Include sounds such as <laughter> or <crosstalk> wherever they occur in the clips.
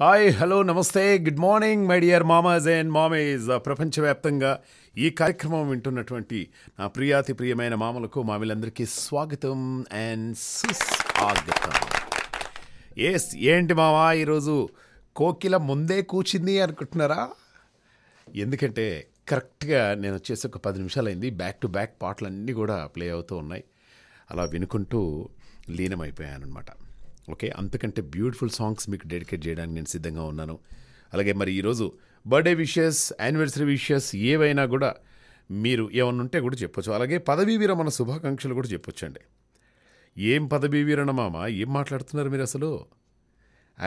hi hello నమస్తే good morning my dear మామాజ్ and మామేజ్ ప్రపంచవ్యాప్తంగా ఈ కార్యక్రమం వింటున్నటువంటి నా ప్రియాతి ప్రియమైన మామలకు మామిలందరికీ స్వాగతం అండ్ సుస్వాగతం ఎస్ ఏంటి మామా ఈరోజు కోకిల ముందే కూర్చింది అనుకుంటున్నారా ఎందుకంటే కరెక్ట్గా నేను వచ్చేసి ఒక పది నిమిషాలైంది బ్యాక్ టు బ్యాక్ పాటలు అన్నీ కూడా ప్లే అవుతూ ఉన్నాయి అలా వినుకుంటూ లీనమైపోయాను అనమాట ఓకే అంతకంటే బ్యూటిఫుల్ సాంగ్స్ మీకు డెడికేట్ చేయడానికి నేను సిద్ధంగా ఉన్నాను అలాగే మరి ఈరోజు బర్త్డే విషెస్ యానివర్సరీ విషెస్ ఏవైనా కూడా మీరు ఏమన్నా ఉంటే కూడా చెప్పొచ్చు అలాగే పదవీ విరమణ శుభాకాంక్షలు కూడా చెప్పొచ్చండి ఏం పదవీ విరణ మామ ఏం మాట్లాడుతున్నారు మీరు అసలు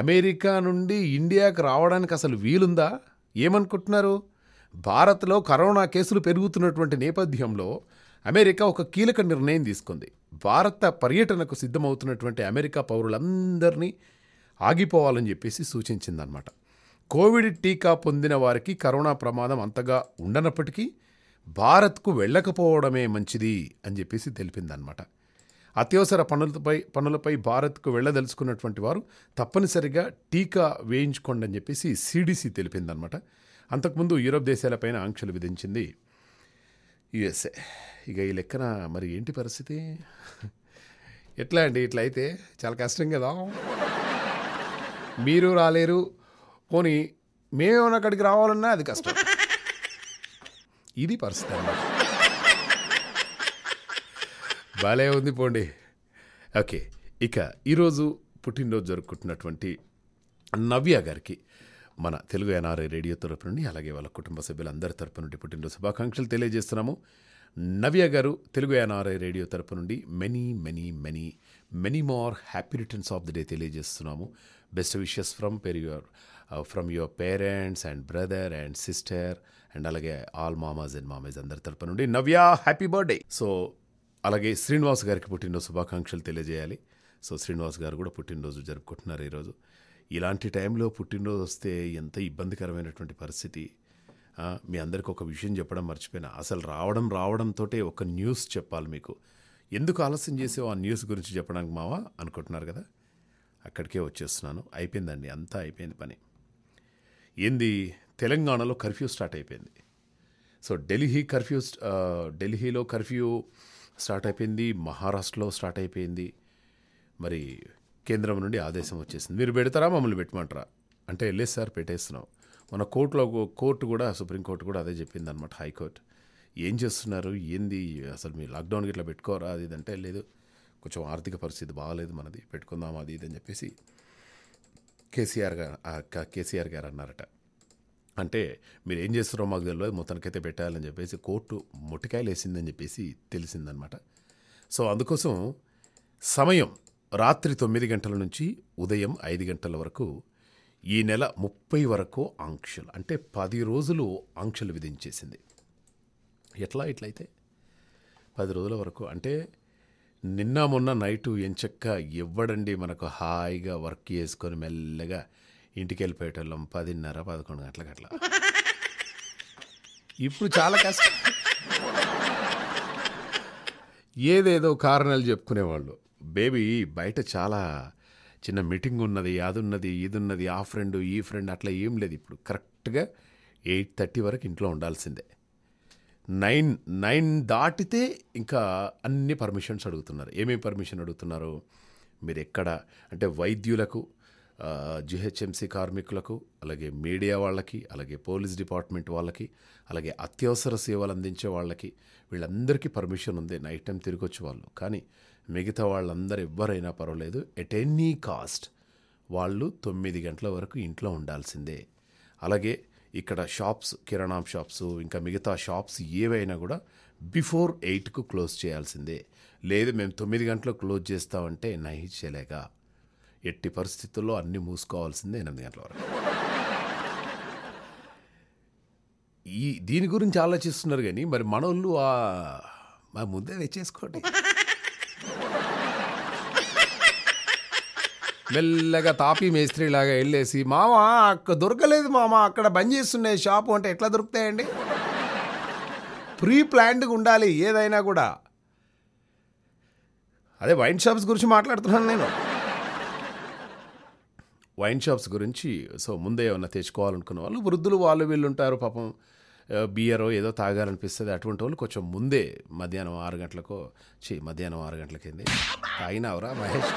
అమెరికా నుండి ఇండియాకు రావడానికి అసలు వీలుందా ఏమనుకుంటున్నారు భారత్లో కరోనా కేసులు పెరుగుతున్నటువంటి నేపథ్యంలో అమెరికా ఒక కీలక నిర్ణయం తీసుకుంది భారత పర్యటనకు సిద్ధమవుతున్నటువంటి అమెరికా పౌరులందరినీ ఆగిపోవాలని చెప్పేసి సూచించిందనమాట కోవిడ్ టీకా పొందిన వారికి కరోనా ప్రమాదం అంతగా ఉండనప్పటికీ భారత్కు వెళ్ళకపోవడమే మంచిది అని చెప్పేసి తెలిపిందనమాట అత్యవసర పనులపై పనులపై భారత్కు వెళ్ళదలుచుకున్నటువంటి వారు తప్పనిసరిగా టీకా వేయించుకోండి అని చెప్పేసి సిడిసి తెలిపిందనమాట అంతకుముందు యూరోప్ దేశాలపైన ఆంక్షలు విధించింది యుఎస్ఏ ఇక ఈ లెక్కన మరి ఏంటి పరిస్థితి ఎట్లా అండి ఇట్లా అయితే చాలా కష్టం కదా మీరు రాలేరు పోనీ మేమేమైనా అక్కడికి రావాలన్నా అది కష్టం ఇది పరిస్థితి అన్నమాట భలే ఉంది పోండి ఓకే ఇక ఈరోజు పుట్టినరోజు జరుపుకుంటున్నటువంటి నవ్య గారికి మన తెలుగు ఎన్ఆర్ఐ రేడియో తరపు నుండి అలాగే వాళ్ళ కుటుంబ సభ్యులందరి తరపు నుండి పుట్టినరోజు శుభాకాంక్షలు తెలియజేస్తున్నాము నవ్య గారు తెలుగు ఎన్ఆర్ఐ రేడియో తరపు నుండి many many many many more happy returns of the day తెలియజేస్తున్నాము బెస్ట్ విషెస్ ఫ్రమ్ పేర్ your from your parents and brother and sister and అలాగే ఆల్ మామాజ్ అండ్ మామేజ్ అందరి తరపు నుండి నవ్య హ్యాపీ బర్త్డే సో అలాగే శ్రీనివాస్ గారికి పుట్టినరోజు శుభాకాంక్షలు తెలియజేయాలి సో శ్రీనివాస్ గారు కూడా పుట్టినరోజు జరుపుకుంటున్నారు ఈరోజు ఇలాంటి టైంలో పుట్టినరోజు వస్తే ఎంత ఇబ్బందికరమైనటువంటి పరిస్థితి మీ అందరికి ఒక విషయం చెప్పడం మర్చిపోయినా అసలు రావడం రావడంతో ఒక న్యూస్ చెప్పాలి మీకు ఎందుకు ఆలస్యం చేసే ఆ న్యూస్ గురించి చెప్పడానికి మావా అనుకుంటున్నారు కదా అక్కడికే వచ్చేస్తున్నాను అయిపోయిందండి అంతా అయిపోయింది పని ఏంది తెలంగాణలో కర్ఫ్యూ స్టార్ట్ అయిపోయింది సో ఢిల్లీ కర్ఫ్యూ ఢిల్లీలో కర్ఫ్యూ స్టార్ట్ అయిపోయింది మహారాష్ట్రలో స్టార్ట్ అయిపోయింది మరి కేంద్రం నుండి ఆదేశం వచ్చేసింది మీరు పెడతారా మమ్మల్ని పెట్టమంటారా అంటే వెళ్ళేసి సార్ పెట్టేస్తున్నాం మన కోర్టులో కోర్టు కూడా సుప్రీంకోర్టు కూడా అదే చెప్పింది అనమాట హైకోర్టు ఏం చేస్తున్నారు ఏంది అసలు మీరు లాక్డౌన్ ఇట్లా పెట్టుకోరా అది ఇదంటే లేదు కొంచెం ఆర్థిక పరిస్థితి బాగాలేదు మనది పెట్టుకుందాం అది ఇది అని చెప్పేసి కేసీఆర్ గారు కేసీఆర్ గారు అన్నారట అంటే మీరు ఏం చేస్తారో మాకు తెలియదు మొత్తానికైతే పెట్టాలని చెప్పేసి కోర్టు మొట్టికాయలు వేసిందని చెప్పేసి తెలిసిందనమాట సో అందుకోసం సమయం రాత్రి తొమ్మిది గంటల నుంచి ఉదయం ఐదు గంటల వరకు ఈ నెల ముప్పై వరకు ఆంక్షలు అంటే పది రోజులు ఆంక్షలు విధించేసింది ఎట్లా ఇట్లయితే పది రోజుల వరకు అంటే నిన్న మొన్న నైటు ఎంచక్క ఇవ్వడండి మనకు హాయిగా వర్క్ చేసుకొని మెల్లగా ఇంటికి వెళ్ళిపోయేటోళ్ళం పదిన్నర పదకొండు గంటలకు అట్లా ఇప్పుడు చాలా కష్టం ఏదేదో కారణాలు చెప్పుకునేవాళ్ళు బేబీ బయట చాలా చిన్న మీటింగ్ ఉన్నది అదున్నది ఇదున్నది ఆ ఫ్రెండ్ ఈ ఫ్రెండ్ అట్లా ఏం లేదు ఇప్పుడు కరెక్ట్గా ఎయిట్ థర్టీ వరకు ఇంట్లో ఉండాల్సిందే నైన్ నైన్ దాటితే ఇంకా అన్ని పర్మిషన్స్ అడుగుతున్నారు ఏమేమి పర్మిషన్ అడుగుతున్నారు మీరు ఎక్కడ అంటే వైద్యులకు జిహెచ్ఎంసి కార్మికులకు అలాగే మీడియా వాళ్ళకి అలాగే పోలీస్ డిపార్ట్మెంట్ వాళ్ళకి అలాగే అత్యవసర సేవలు అందించే వాళ్ళకి వీళ్ళందరికీ పర్మిషన్ ఉంది నైట్ టైం తిరిగి వచ్చే వాళ్ళు కానీ మిగతా వాళ్ళందరూ ఎవ్వరైనా పర్వాలేదు ఎట్ ఎనీ కాస్ట్ వాళ్ళు తొమ్మిది గంటల వరకు ఇంట్లో ఉండాల్సిందే అలాగే ఇక్కడ షాప్స్ కిరాణా షాప్స్ ఇంకా మిగతా షాప్స్ ఏవైనా కూడా బిఫోర్ ఎయిట్కు క్లోజ్ చేయాల్సిందే లేదు మేము తొమ్మిది గంటలకు క్లోజ్ చేస్తామంటే నహించలేక ఎట్టి పరిస్థితుల్లో అన్నీ మూసుకోవాల్సిందే ఎనిమిది గంటల వరకు ఈ దీని గురించి ఆలోచిస్తున్నారు కానీ మరి మనోళ్ళు ఆ మా ముందే తెచ్చేసుకోండి మెల్లగా తాపి మేస్త్రి లాగా వెళ్ళేసి మామ దొరకలేదు మామ అక్కడ బంద్ చేస్తున్నాయి షాపు అంటే ఎట్లా దొరుకుతాయండి ప్రీ ప్లాన్డ్గా ఉండాలి ఏదైనా కూడా అదే వైన్ షాప్స్ గురించి మాట్లాడుతున్నాను నేను వైన్ షాప్స్ గురించి సో ముందే ఏమన్నా తెచ్చుకోవాలనుకున్న వాళ్ళు వృద్ధులు వాళ్ళు వీళ్ళుంటారు పాపం బియరో ఏదో తాగాలనిపిస్తుంది అటువంటి వాళ్ళు కొంచెం ముందే మధ్యాహ్నం ఆరు గంటలకో చి మధ్యాహ్నం ఆరు కింద తాగినావురా మహేష్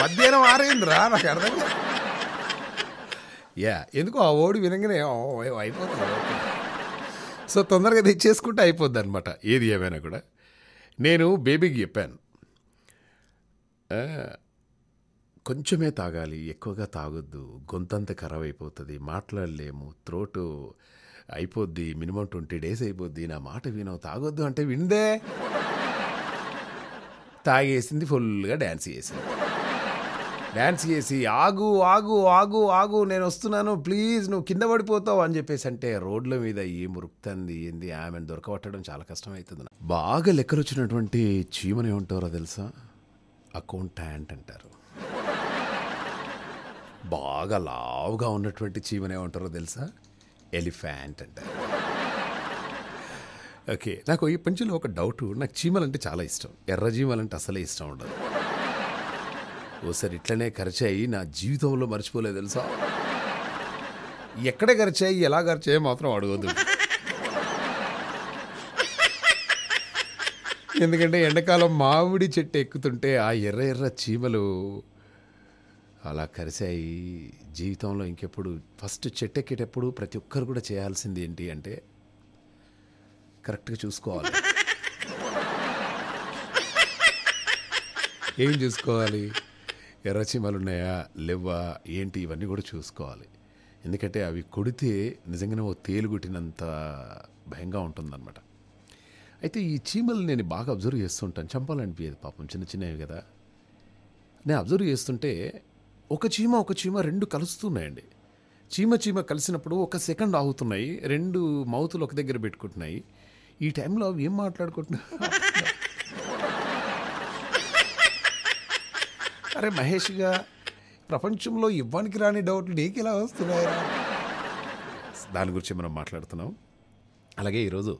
మధ్యాహ్నం ఆరైందిరా నాకు అర్థం యా ఎందుకో ఆ ఓడి వినగానే అయిపోతుంది సో తొందరగా తెచ్చేసుకుంటే అయిపోద్ది అనమాట ఏది ఏమైనా కూడా నేను బేబీకి చెప్పాను కొంచెమే తాగాలి ఎక్కువగా తాగొద్దు గొంతంత ఖరాబ్ అయిపోతుంది మాట్లాడలేము త్రోటు అయిపోద్ది మినిమం ట్వంటీ డేస్ అయిపోద్ది నా మాట వినవు తాగొద్దు అంటే విందే తాగేసింది ఫుల్గా డ్యాన్స్ చేసింది డ్యాన్స్ చేసి ఆగు ఆగు ఆగు ఆగు నేను వస్తున్నాను ప్లీజ్ నువ్వు కింద పడిపోతావు అని చెప్పేసి అంటే రోడ్ల మీద ఏం ఉరుకుతుంది ఏంది ఆమెను దొరకబట్టడం చాలా కష్టమవుతుంది బాగా లెక్కలు వచ్చినటువంటి చీమని ఉంటారో తెలుసా అకౌంటాంట్ అంటారు బాగా లావుగా ఉన్నటువంటి చీమని ఉంటారో తెలుసా ఎలిఫాంట్ అంటారు ఓకే నాకు ఈ పంచులో ఒక డౌట్ నాకు చీమలంటే చాలా ఇష్టం ఎర్ర చీమలంటే అసలే ఇష్టం ఉండదు ఓసారి ఇట్లనే ఖర్చయి నా జీవితంలో మర్చిపోలేదు తెలుసా ఎక్కడ ఖర్చయి ఎలా ఖర్చయ్యో మాత్రం అడగద్దు ఎందుకంటే ఎండాకాలం మామిడి చెట్టు ఎక్కుతుంటే ఆ ఎర్ర ఎర్ర చీమలు అలా కరిశాయి జీవితంలో ఇంకెప్పుడు ఫస్ట్ చెట్టు ఎక్కేటప్పుడు ప్రతి ఒక్కరు కూడా చేయాల్సింది ఏంటి అంటే కరెక్ట్గా చూసుకోవాలి ఏం చూసుకోవాలి ఎర్రచీమలు ఉన్నాయా లేవా ఏంటి ఇవన్నీ కూడా చూసుకోవాలి ఎందుకంటే అవి కొడితే నిజంగానే ఓ తేలుగుట్టినంత భయంగా ఉంటుందన్నమాట అయితే ఈ చీమలు నేను బాగా అబ్జర్వ్ చేస్తుంటాను చంపాలనిపించేది పాపం చిన్న చిన్నవి కదా నేను అబ్జర్వ్ చేస్తుంటే ఒక చీమ ఒక చీమ రెండు కలుస్తున్నాయండి చీమ చీమ కలిసినప్పుడు ఒక సెకండ్ ఆగుతున్నాయి రెండు మౌతులు ఒక దగ్గర పెట్టుకుంటున్నాయి ఈ టైంలో అవి ఏం మాట్లాడుకుంటున్నా అరే మహేష్ గా ప్రపంచంలో ఇవ్వడానికి రాని డౌట్లు నీకు ఇలా వస్తున్నాయి దాని గురించి మనం మాట్లాడుతున్నాం అలాగే ఈరోజు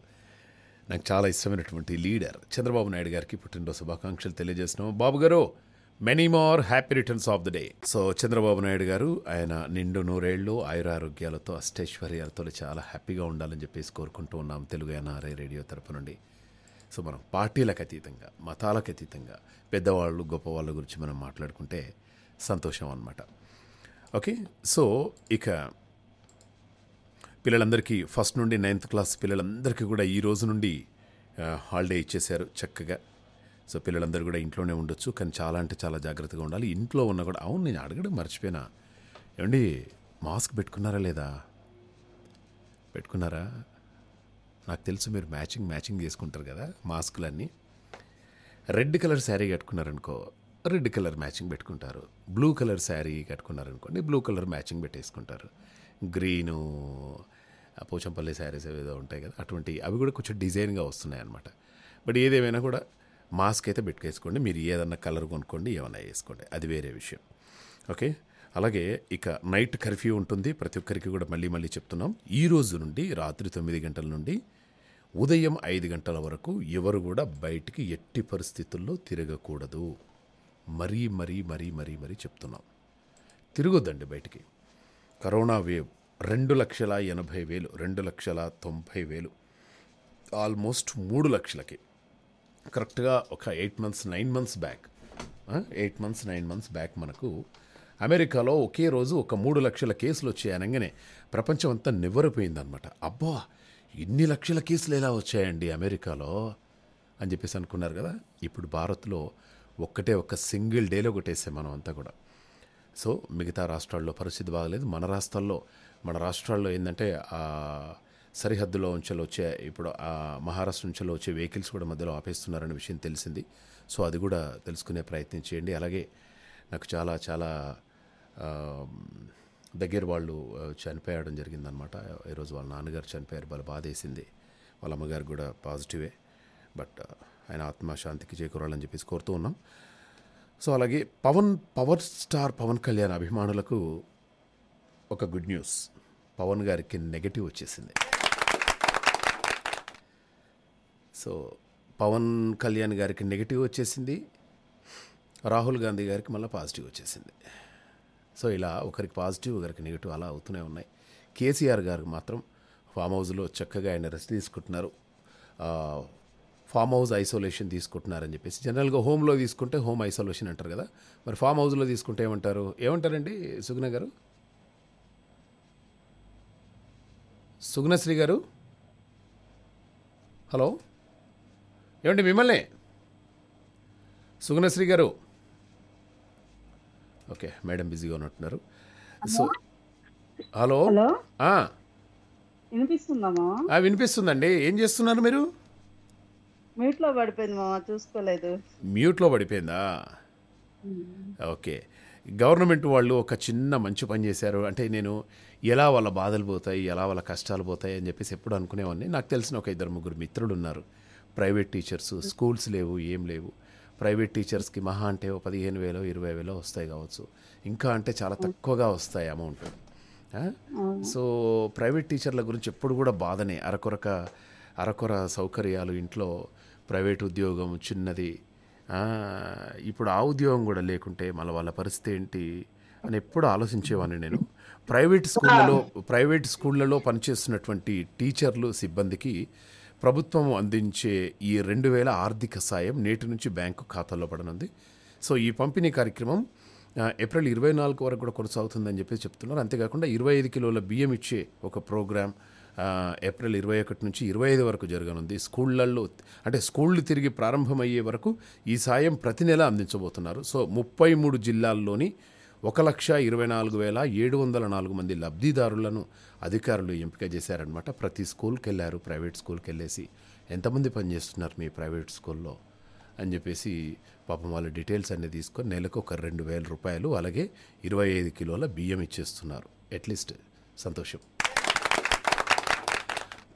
నాకు చాలా ఇష్టమైనటువంటి లీడర్ చంద్రబాబు నాయుడు గారికి పుట్టినరోజు శుభాకాంక్షలు తెలియజేస్తున్నాం Babu garu many more happy returns of the day so Chandrababu Naidu garu ఆయన నిండు నూరేళ్ళు ఆయురారోగ్యాలతో అష్టైశ్వర్యాలతో చాలా హ్యాపీగా ఉండాలని చెప్పేసి కోరుకుంటూ ఉన్నాం తెలుగు ఎన్ఆర్ఐ రేడియో తరపు నుండి సో మనం పార్టీలకు అతీతంగా మతాలకు అతీతంగా పెద్దవాళ్ళు గొప్పవాళ్ళ గురించి మనం మాట్లాడుకుంటే సంతోషం అనమాట ఓకే సో ఇక పిల్లలందరికీ ఫస్ట్ నుండి నైన్త్ క్లాస్ పిల్లలందరికీ కూడా ఈ రోజు నుండి హాలిడే ఇచ్చేశారు చక్కగా సో పిల్లలందరూ కూడా ఇంట్లోనే ఉండొచ్చు కానీ చాలా అంటే చాలా జాగ్రత్తగా ఉండాలి ఇంట్లో ఉన్న కూడా అవును నేను అడగడం మర్చిపోయినా ఏమండి మాస్క్ పెట్టుకున్నారా లేదా పెట్టుకున్నారా నాకు తెలుసు మీరు మ్యాచింగ్ మ్యాచింగ్ చేసుకుంటారు కదా మాస్కులన్నీ రెడ్ కలర్ శారీ కట్టుకున్నారనుకో రెడ్ కలర్ మ్యాచింగ్ పెట్టుకుంటారు బ్లూ కలర్ శారీ కట్టుకున్నారనుకోండి బ్లూ కలర్ మ్యాచింగ్ పెట్టేసుకుంటారు గ్రీను పోచంపల్లి శారీస్ ఏదో ఉంటాయి కదా అటువంటి అవి కూడా కొంచెం డిజైన్గా వస్తున్నాయి అనమాట బట్ ఏదేమైనా కూడా మాస్క్ అయితే పెట్టుకేసుకోండి మీరు ఏదన్నా కలర్ కొనుక్కోండి ఏమైనా వేసుకోండి అది వేరే విషయం ఓకే అలాగే ఇక నైట్ కర్ఫ్యూ ఉంటుంది ప్రతి ఒక్కరికి కూడా మళ్ళీ మళ్ళీ చెప్తున్నాం ఈ రోజు నుండి రాత్రి తొమ్మిది గంటల నుండి ఉదయం ఐదు గంటల వరకు ఎవరు కూడా బయటికి ఎట్టి పరిస్థితుల్లో తిరగకూడదు మరీ మరీ మరీ మరీ మరీ చెప్తున్నాం తిరగొద్దండి బయటికి కరోనా వేవ్ రెండు లక్షల ఎనభై వేలు రెండు లక్షల తొంభై వేలు ఆల్మోస్ట్ మూడు లక్షలకి కరెక్ట్గా ఒక eight months nine months back eight months nine months back మనకు అమెరికాలో ఒకే రోజు ఒక మూడు లక్షల కేసులు వచ్చాయనగానే ప్రపంచం అంతా నివ్వరిపోయిందనమాట అబ్బా ఇన్ని లక్షల కేసులు ఎలా వచ్చాయండి అమెరికాలో అని చెప్పేసి అనుకున్నారు కదా ఇప్పుడు భారత్లో ఒక్కటే ఒక్క సింగిల్ డేలో కొట్టేసాం మనం అంతా కూడా సో మిగతా రాష్ట్రాల్లో పరిస్థితి బాగలేదు మన రాష్ట్రాల్లో మన రాష్ట్రాల్లో ఏంటంటే సరిహద్దులో ఉంచలు వచ్చే ఇప్పుడు మహారాష్ట్ర నుంచెలో వచ్చే వెహికల్స్ కూడా మధ్యలో ఆపేస్తున్నారనే విషయం తెలిసింది సో అది కూడా తెలుసుకునే ప్రయత్నం చేయండి అలాగే నాకు చాలా చాలా దగ్గర వాళ్ళు చనిపోయడం జరిగిందనమాట ఈరోజు వాళ్ళ నాన్నగారు చనిపోయారు వాళ్ళు బాధేసింది వాళ్ళ అమ్మగారు కూడా పాజిటివే బట్ ఆయన ఆత్మశాంతికి చేకూరాలని చెప్పేసి కోరుతూ ఉన్నాం సో అలాగే పవన్ పవర్ స్టార్ పవన్ కళ్యాణ్ అభిమానులకు ఒక గుడ్ న్యూస్ పవన్ గారికి నెగిటివ్ వచ్చేసింది సో పవన్ కళ్యాణ్ గారికి నెగిటివ్ వచ్చేసింది రాహుల్ గాంధీ గారికి మళ్ళీ పాజిటివ్ వచ్చేసింది సో ఇలా ఒకరికి పాజిటివ్ ఒకరికి నెగిటివ్ అలా అవుతూనే ఉన్నాయి కేసీఆర్ గారికి మాత్రం ఫామ్ హౌస్లో చక్కగా ఆయన రెస్ట్ తీసుకుంటున్నారు ఫామ్ హౌస్ ఐసోలేషన్ తీసుకుంటున్నారని చెప్పేసి జనరల్గా హోమ్లో తీసుకుంటే హోమ్ ఐసోలేషన్ అంటారు కదా మరి ఫామ్ హౌస్లో తీసుకుంటే ఏమంటారు ఏమంటారండి సుగ్న గారు సుగ్నశ్రీ గారు హలో ఏమండి మిమ్మల్ని సుగ్నశ్రీ గారు ఓకే మేడం బిజీగా ఉన్నట్టున్నారు సో హలో హలో వినిపిస్తుందమ్మా వినిపిస్తుందండి ఏం చేస్తున్నారు మీరు మ్యూట్లో పడిపోయింది మామ చూసుకోలేదు మ్యూట్లో పడిపోయిందా ఓకే గవర్నమెంట్ వాళ్ళు ఒక చిన్న మంచి పని చేశారు అంటే నేను ఎలా వాళ్ళ బాధలు పోతాయి ఎలా వాళ్ళ కష్టాలు పోతాయి అని చెప్పేసి ఎప్పుడు అనుకునేవాడిని నాకు తెలిసిన ఒక ఇద్దరు ముగ్గురు మిత్రులు ఉన్నారు ప్రైవేట్ టీచర్స్ స్కూల్స్ లేవు ఏం లేవు ప్రైవేట్ టీచర్స్కి మహా అంటే పదిహేను వేలు ఇరవై వేలు వస్తాయి కావచ్చు ఇంకా అంటే చాలా తక్కువగా వస్తాయి అమౌంట్ సో ప్రైవేట్ టీచర్ల గురించి ఎప్పుడు కూడా బాధనే అరకొరక అరకొర సౌకర్యాలు ఇంట్లో ప్రైవేట్ ఉద్యోగం చిన్నది ఇప్పుడు ఆ ఉద్యోగం కూడా లేకుంటే మళ్ళీ వాళ్ళ పరిస్థితి ఏంటి అని ఎప్పుడు ఆలోచించేవాడిని నేను ప్రైవేట్ స్కూళ్ళలో ప్రైవేట్ స్కూళ్ళలో పనిచేస్తున్నటువంటి టీచర్లు సిబ్బందికి ప్రభుత్వం అందించే ఈ రెండు వేల ఆర్థిక సాయం నేటి నుంచి బ్యాంకు ఖాతాలో పడనుంది సో ఈ పంపిణీ కార్యక్రమం ఏప్రిల్ ఇరవై నాలుగు వరకు కూడా కొనసాగుతుందని చెప్పేసి చెప్తున్నారు అంతేకాకుండా ఇరవై ఐదు కిలోల బియ్యం ఇచ్చే ఒక ప్రోగ్రాం ఏప్రిల్ ఇరవై ఒకటి నుంచి ఇరవై ఐదు వరకు జరగనుంది స్కూళ్ళల్లో అంటే స్కూళ్ళు తిరిగి ప్రారంభమయ్యే వరకు ఈ సాయం ప్రతి నెల అందించబోతున్నారు సో ముప్పై మూడు జిల్లాల్లోని ఒక లక్ష ఇరవై నాలుగు వేల ఏడు వందల నాలుగు మంది లబ్ధిదారులను అధికారులు ఎంపిక చేశారనమాట ప్రతి స్కూల్కి వెళ్ళారు ప్రైవేట్ స్కూల్కి వెళ్ళేసి ఎంతమంది పనిచేస్తున్నారు మీ ప్రైవేట్ స్కూల్లో అని చెప్పేసి పాపం వాళ్ళ డీటెయిల్స్ అన్నీ తీసుకొని నెలకు ఒక రెండు వేల రూపాయలు అలాగే ఇరవై ఐదు కిలోల బియ్యం ఇచ్చేస్తున్నారు అట్లీస్ట్ సంతోషం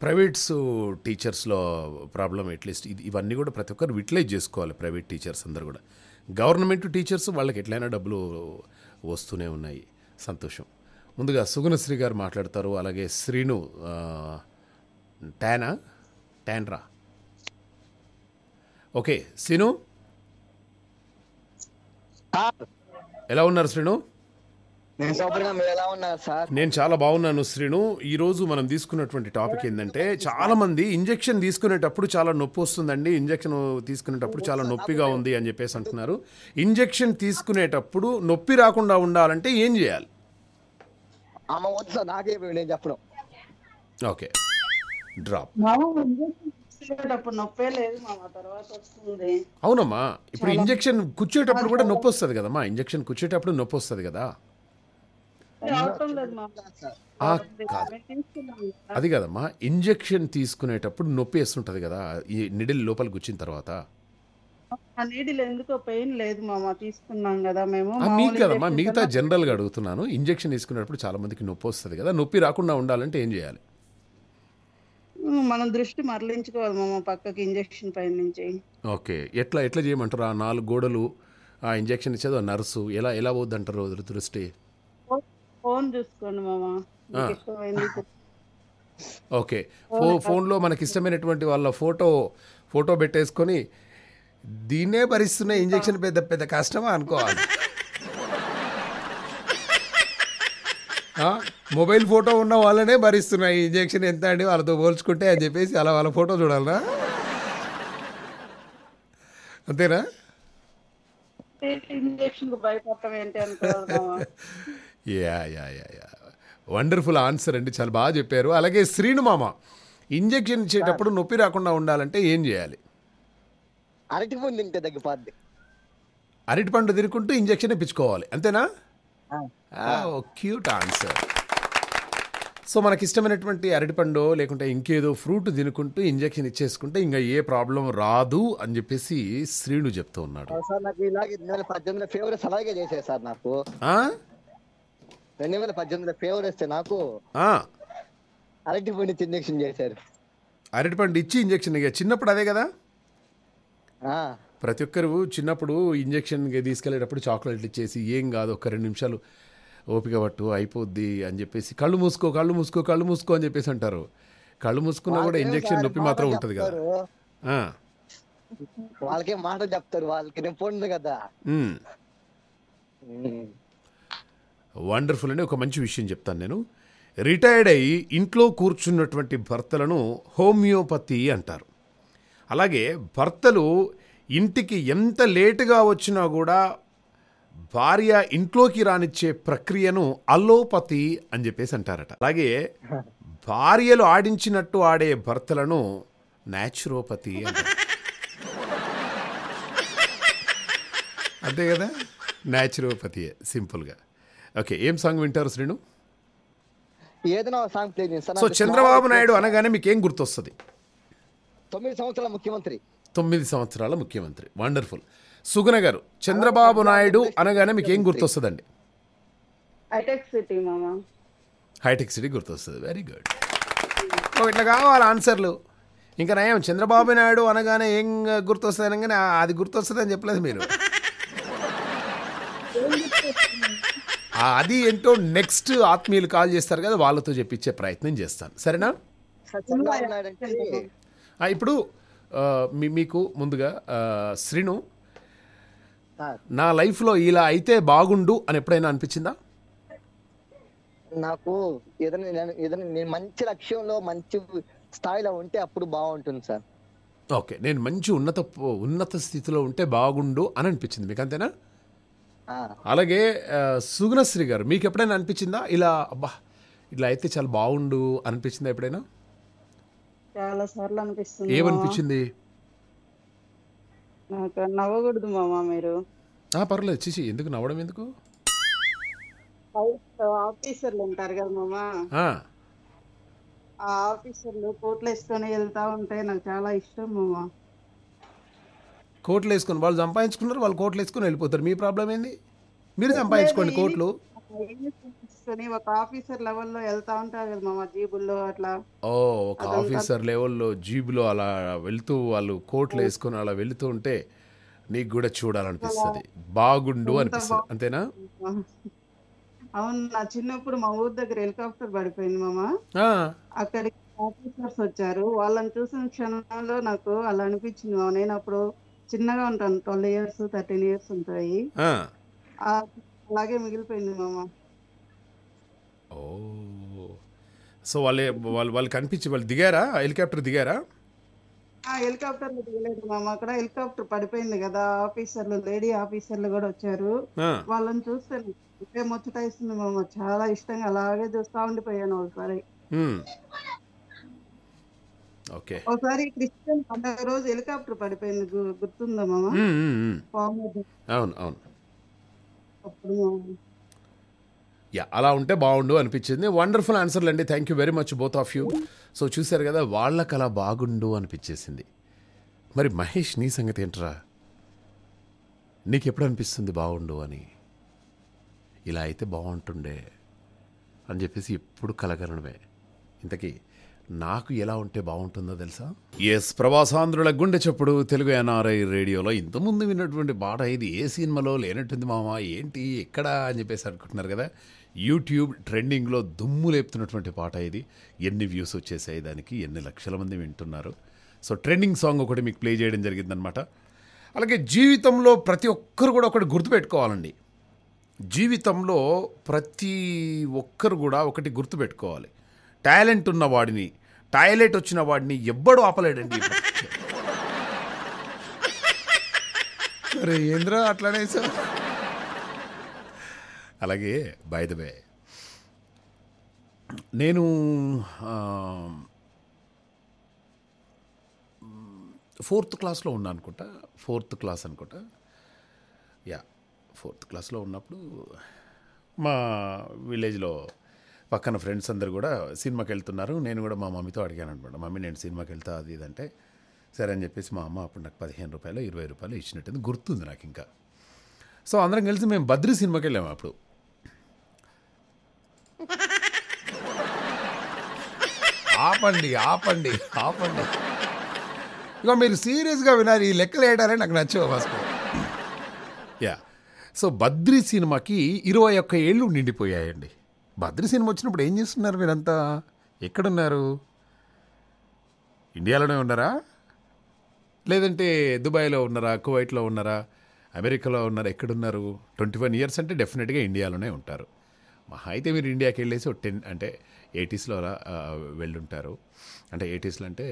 ప్రైవేట్స్ టీచర్స్లో ప్రాబ్లం అట్లీస్ట్ ఇది ఇవన్నీ కూడా ప్రతి ఒక్కరు యూటిలైజ్ చేసుకోవాలి ప్రైవేట్ టీచర్స్ అందరు కూడా గవర్నమెంట్ టీచర్స్ వాళ్ళకి ఎట్లయినా డబ్బులు వస్తూనే ఉన్నాయి సంతోషం ముందుగా సుగుణశ్రీ గారు మాట్లాడతారు అలాగే శ్రీను ట్యానా ట్యాన్రా ఓకే శ్రీను ఎలా ఉన్నారు శ్రీను నేను చాలా బాగున్నాను శ్రీను ఈరోజు మనం తీసుకున్నటువంటి టాపిక్ ఏంటంటే చాలా మంది ఇంజెక్షన్ తీసుకునేటప్పుడు చాలా నొప్పి వస్తుందండి ఇంజెక్షన్ తీసుకునేటప్పుడు చాలా నొప్పిగా ఉంది అని చెప్పేసి అంటున్నారు ఇంజెక్షన్ తీసుకునేటప్పుడు నొప్పి రాకుండా ఉండాలంటే ఏం చేయాలి ఓకే డ్రాప్ అవునమ్మా ఇప్పుడు ఇంజక్షన్ కూర్చోటప్పుడు కూడా నొప్పి వస్తుంది కదమ్మా ఇంజక్షన్ కూర్చోటప్పుడు నొప్పి వస్తుంది కదా అది కదమ్మా ఇంజెక్షన్ తీసుకునేటప్పుడు నొప్పి వేస్తుంటది కదా ఈ నిడిల్ లోపల గుచ్చిన తర్వాత కదమ్మా మిగతా జనరల్ గా అడుగుతున్నాను ఇంజెక్షన్ తీసుకునేటప్పుడు చాలా మందికి నొప్పి వస్తుంది కదా నొప్పి రాకుండా ఉండాలంటే ఏం చేయాలి మనం దృష్టి మరలించుకోవాలి మామ పక్కకి ఇంజెక్షన్ పైన నుంచి ఓకే ఎట్లా ఎట్లా చేయమంటారు ఆ నాలుగు గోడలు ఆ ఇంజెక్షన్ ఇచ్చేది నర్సు ఎలా ఎలా పోద్దంటారు దృష్టి ఫోన్ చూసుకోండి మామా ఓకే ఫో ఫోన్లో మనకి ఇష్టమైనటువంటి వాళ్ళ ఫోటో ఫోటో పెట్టేసుకొని దీన్నే భరిస్తున్న ఇంజక్షన్ పెద్ద పెద్ద కష్టమా అనుకోవాలి మొబైల్ ఫోటో ఉన్న వాళ్ళనే భరిస్తున్నాయి ఇంజక్షన్ ఎంత అండి వాళ్ళతో పోల్చుకుంటే అని చెప్పేసి అలా వాళ్ళ ఫోటో చూడాలరా అంతేనా injection <laughs> yeah yeah yeah yeah wonderful answer అండి చాలా బాగా చెప్పారు అలాగే శ్రీను మామ ఇంజెక్షన్ ఇచ్చేటప్పుడు నొప్పి రాకుండా ఉండాలంటే ఏం చేయాలి అరటి పండు తింటే తగ్గిపోద్ది అరటి పండు తినుకుంటూ ఇంజెక్షన్ ఇప్పించుకోవాలి అంతేనా ఓ క్యూట్ ఆన్సర్ సో మనకి ఇష్టమైనటువంటి అరటిపండు లేకుంటే ఇంకేదో ఫ్రూట్ తినుకుంటూ ఇంజెక్షన్ ఇచ్చేసుకుంటే ఇంకా ఏ ప్రాబ్లం రాదు అని చెప్పేసి శ్రీను చెప్తూ ఉన్నాడు సార్ నాకు ఇలాగే పద్దెనిమిది అలాగే చేశారు సార్ నాకు రెండు వేల పద్దెనిమిదిలో ఫేవర్ వస్తే నాకు అరటిపండు ఇచ్చి ఇంజక్షన్ చేశారు అరటిపండు ఇచ్చి ఇంజక్షన్ చిన్నప్పుడు అదే కదా ప్రతి ఒక్కరు చిన్నప్పుడు ఇంజక్షన్ తీసుకెళ్లేటప్పుడు చాక్లెట్లు ఇచ్చేసి ఏం కాదు ఒక రెండు నిమిషాలు ఓపిక పట్టు అయిపోద్ది అని చెప్పేసి కళ్ళు మూసుకో కళ్ళు మూసుకో కళ్ళు మూసుకో అని చెప్పేసి అంటారు కళ్ళు మూసుకున్నా కూడా ఇంజక్షన్ నొప్పి మాత్రం ఉంటుంది కదా వాళ్ళకే మాట చెప్తారు వాళ్ళకి పొండు కదా వండర్ఫుల్ అని ఒక మంచి విషయం చెప్తాను నేను రిటైర్డ్ అయ్యి ఇంట్లో కూర్చున్నటువంటి భర్తలను హోమియోపతి అంటారు అలాగే భర్తలు ఇంటికి ఎంత లేటుగా వచ్చినా కూడా భార్య ఇంట్లోకి రానిచ్చే ప్రక్రియను అలోపతి అని చెప్పేసి అంటారట అలాగే భార్యలు ఆడించినట్టు ఆడే భర్తలను న్యాచురోపతి అంటారు అంతే కదా న్యాచురోపతియే సింపుల్గా ఓకే ఏం సాంగ్ వింటారు శ్రీను ఏదైనా సాంగ్ ప్లే చేస్తాను సో చంద్రబాబు నాయుడు అనగానే మీకు ఏం గుర్తొస్తుంది తొమ్మిది సంవత్సరాల ముఖ్యమంత్రి తొమ్మిది సంవత్సరాల ముఖ్యమంత్రి వండర్ఫుల్ సుగుణ గారు చంద్రబాబు నాయుడు అనగానే మీకు ఏం గుర్తొస్తుందండి హైటెక్ సిటీ మామా హైటెక్ సిటీ గుర్తొస్తుంది వెరీ గుడ్ oh, ఇట్లా కావాలి ఆన్సర్లు ఇంకా నయం చంద్రబాబు నాయుడు అనగానే ఏం గుర్తొస్తుంది అనగానే అది గుర్తొస్తుంది అని చెప్పలేదు మీరు అది ఏంటో నెక్స్ట్ ఆత్మీయులు కాల్ చేస్తారు కదా వాళ్ళతో చెప్పించే ప్రయత్నం చేస్తాను సరేనా ఇప్పుడు మీకు ముందుగా శ్రీను నా లైఫ్లో ఇలా అయితే బాగుండు అని ఎప్పుడైనా అనిపించిందా నాకు ఏదైనా ఏదైనా నేను మంచి లక్ష్యంలో మంచి స్థాయిలో ఉంటే అప్పుడు బాగుంటుంది సార్ ఓకే నేను మంచి ఉన్నత ఉన్నత స్థితిలో ఉంటే బాగుండు అని అనిపించింది మీకు అంతేనా అలాగే సుగుణశ్రీ గారు మీకు ఎప్పుడైనా అనిపించిందా ఇలా అబ్బా ఇట్లా అయితే చాలా బాగుండు అనిపించిందా ఎప్పుడైనా చాలా సార్లు అనిపిస్తుంది ఏమనిపించింది నవ్వకూడదు మామా మీరు పర్లేదు చీసి ఎందుకు నవ్వడం ఎందుకు ఆఫీసర్లు ఉంటారు కదా మామా ఆ ఆఫీసర్లు కోట్లు వేసుకొని వెళ్తా ఉంటే నాకు చాలా ఇష్టం మామ కోట్లు వేసుకుని వాళ్ళు సంపాదించుకున్నారు వాళ్ళు కోట్లు వేసుకుని వెళ్ళిపోతారు మీ ప్రాబ్లం ఏంది మీరు సంపాదించుకోండి కోట్లు ఒక ఆఫీసర్ లెవెల్లో వెళ్తా ఉంటారు కదా జీబుల్లో అట్లా ఓ ఒక ఆఫీసర్ లెవెల్లో జీబులో అలా వెళ్తూ వాళ్ళు కోట్లు వేసుకుని అలా వెళుతూ ఉంటే నీకు కూడా చూడాలనిపిస్తుంది బాగుండు అనిపిస్తుంది అంతేనా అవును నా చిన్నప్పుడు మా ఊరి దగ్గర హెలికాప్టర్ పడిపోయింది మామా అక్కడికి ఆఫీసర్స్ వచ్చారు వాళ్ళని చూసిన క్షణంలో నాకు అలా అనిపించింది నేను అప్పుడు చిన్నగా ఉంటాను ట్వెల్వ్ ఇయర్స్ థర్టీన్ ఇయర్స్ ఉంటాయి అలాగే మిగిలిపోయింది మామ ఓ సో వాళ్ళే వాళ్ళు వాళ్ళు కనిపించి వాళ్ళు దిగారా హెలికాప్టర్ దిగారా హెలికాప్టర్ దిగలేదు మామ అక్కడ హెలికాప్టర్ పడిపోయింది కదా ఆఫీసర్లు లేడీ ఆఫీసర్లు కూడా వచ్చారు వాళ్ళని చూస్తే ముచ్చట ఇస్తుంది మామ చాలా ఇష్టంగా అలాగే చూస్తా ఉండిపోయాను ఒకసారి ఒకసారి క్రిస్టియన్ రోజు హెలికాప్టర్ పడిపోయింది గుర్తుందా మామ అవును అవును యా అలా ఉంటే బాగుండు అనిపించింది వండర్ఫుల్ ఆన్సర్లు అండి thank you very much both of you so చూశారు కదా వాళ్ళకి అలా బాగుండు అనిపించేసింది మరి మహేష్ నీ సంగతి ఏంట్రా నీకు ఎప్పుడు అనిపిస్తుంది బాగుండు అని ఇలా అయితే బాగుంటుండే అని చెప్పేసి ఎప్పుడు కలగలడమే ఇంతకీ నాకు ఎలా ఉంటే బాగుంటుందో తెలుసా ఎస్ ప్రవాసాంధ్రుల గుండె చెప్పుడు తెలుగు ఎన్ఆర్ఐ రేడియోలో ఇంతకుముందు విన్నటువంటి పాట ఇది ఏ సినిమాలో లేనట్టుంది మామ ఏంటి ఎక్కడ అని చెప్పేసి అనుకుంటున్నారు కదా యూట్యూబ్ ట్రెండింగ్లో దుమ్ము లేపుతున్నటువంటి పాట ఇది ఎన్ని వ్యూస్ వచ్చేసాయి దానికి ఎన్ని లక్షల మంది వింటున్నారు సో ట్రెండింగ్ సాంగ్ ఒకటి మీకు ప్లే చేయడం జరిగిందనమాట అలాగే జీవితంలో ప్రతి ఒక్కరు కూడా ఒకటి గుర్తుపెట్టుకోవాలండి జీవితంలో ప్రతి ఒక్కరు కూడా ఒకటి గుర్తుపెట్టుకోవాలి టాలెంట్ ఉన్నవాడిని టాయిలెట్ వచ్చిన వాడిని ఎవ్వడు ఆపలేడండి ఏంద్రా అట్లానే సార్ అలాగే బై ద నేను ఫోర్త్ క్లాస్లో ఉన్నా అనుకుంటా ఫోర్త్ క్లాస్ అనుకుంటా యా ఫోర్త్ క్లాస్లో ఉన్నప్పుడు మా విలేజ్లో పక్కన ఫ్రెండ్స్ అందరు కూడా సినిమాకి వెళ్తున్నారు నేను కూడా మా మమ్మీతో అడిగాను అనమాట మమ్మీ నేను సినిమాకి వెళ్తా అది ఇదంటే సరే అని చెప్పేసి మా అమ్మ అప్పుడు నాకు పదిహేను రూపాయలు ఇరవై రూపాయలు ఇచ్చినట్టు గుర్తుంది నాకు ఇంకా సో అందరం కలిసి మేము బద్రి సినిమాకి వెళ్ళాము అప్పుడు ఆపండి ఆపండి ఆపండి ఇక మీరు సీరియస్గా వినారు ఈ లెక్కలు వేయడాలని నాకు నచ్చవు భాస్కర్ యా సో బద్రి సినిమాకి ఇరవై ఒక్క ఏళ్ళు నిండిపోయాయండి బద్రి సినిమా వచ్చినప్పుడు ఏం చేస్తున్నారు మీరంతా ఎక్కడున్నారు ఇండియాలోనే ఉన్నారా లేదంటే దుబాయ్లో ఉన్నారా కువైట్లో ఉన్నారా అమెరికాలో ఉన్నారు ఎక్కడున్నారు ట్వంటీ వన్ ఇయర్స్ అంటే డెఫినెట్గా ఇండియాలోనే ఉంటారు మహా అయితే మీరు ఇండియాకి వెళ్ళేసి ఒక టెన్ అంటే ఎయిటీస్లో వెళ్ళుంటారు అంటే ఎయిటీస్లో అంటే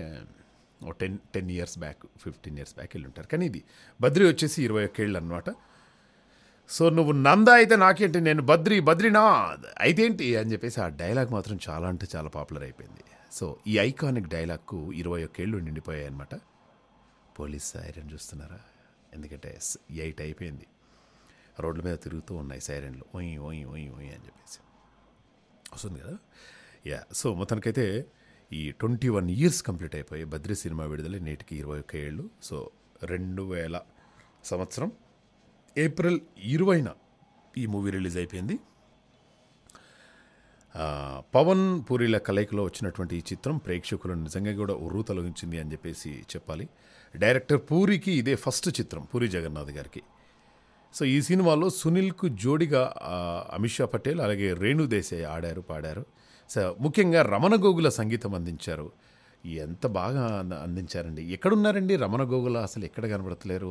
ఒక ten ten years back fifteen years back వెళ్ళుంటారు కానీ ఇది బద్రి వచ్చేసి ఇరవై ఒక్కేళ్ళు అనమాట సో నువ్వు నంద అయితే నాకేంటి నేను బద్రి బద్రీనాథ్ అయితేంటి అని చెప్పేసి ఆ డైలాగ్ మాత్రం చాలా అంటే చాలా పాపులర్ అయిపోయింది సో ఈ ఐకానిక్ డైలాగ్కు ఇరవై నిండిపోయాయి నిండిపోయాయన్నమాట పోలీస్ సైరన్ చూస్తున్నారా ఎందుకంటే ఎయిట్ అయిపోయింది రోడ్ల మీద తిరుగుతూ ఉన్నాయి సైరన్లు ఓయి ఓయి ఓయి ఓయి అని చెప్పేసి వస్తుంది కదా యా సో మొత్తానికైతే ఈ ట్వంటీ వన్ ఇయర్స్ కంప్లీట్ అయిపోయి బద్రి సినిమా విడుదల నేటికి ఇరవై ఒక ఏళ్ళు సో రెండు వేల సంవత్సరం ఏప్రిల్ ఇరవైన ఈ మూవీ రిలీజ్ అయిపోయింది పవన్ పూరిల కలయికలో వచ్చినటువంటి ఈ చిత్రం ప్రేక్షకులను నిజంగా కూడా ఉర్రు తొలగించింది అని చెప్పేసి చెప్పాలి డైరెక్టర్ పూరికి ఇదే ఫస్ట్ చిత్రం పూరి జగన్నాథ్ గారికి సో ఈ సినిమాలో సునీల్కు జోడిగా అమిత్ షా పటేల్ అలాగే రేణు దేశాయ్ ఆడారు పాడారు సో ముఖ్యంగా రమణ గోగుల సంగీతం అందించారు ఎంత బాగా అందించారండి ఎక్కడున్నారండి రమణ గోగుల అసలు ఎక్కడ కనబడతలేరు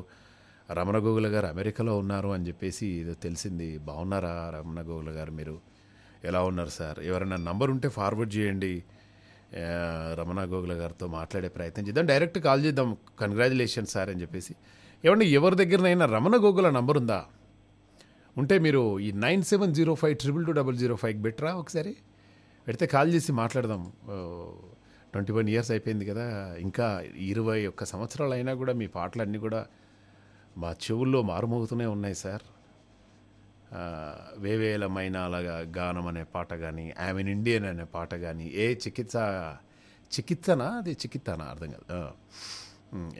రమణ గోగుల గారు అమెరికాలో ఉన్నారు అని చెప్పేసి ఏదో తెలిసింది బాగున్నారా రమణ గోగుల గారు మీరు ఎలా ఉన్నారు సార్ ఎవరైనా నంబర్ ఉంటే ఫార్వర్డ్ చేయండి రమణ గోగుల గారితో మాట్లాడే ప్రయత్నం చేద్దాం డైరెక్ట్ కాల్ చేద్దాం కంగ్రాచులేషన్ సార్ అని చెప్పేసి ఏమంటే ఎవరి దగ్గరనైనా రమణ గోగుల నంబర్ ఉందా ఉంటే మీరు ఈ nine seven zero five triple two double zero ఫైవ్కి బెటరా ఒకసారి పెడితే కాల్ చేసి మాట్లాడదాం ట్వంటీ వన్ ఇయర్స్ అయిపోయింది కదా ఇంకా ఇరవై ఒక్క సంవత్సరాలు అయినా కూడా మీ పాటలన్నీ కూడా మా చెవుల్లో మారుమోగుతూనే ఉన్నాయి సార్ వేవేల మైనాలగా గానం అనే పాట కానీ ఆమె ఇండియన్ అనే పాట కానీ ఏ చికిత్స చికిత్సనా అది చికిత్సనా అర్థం కాదు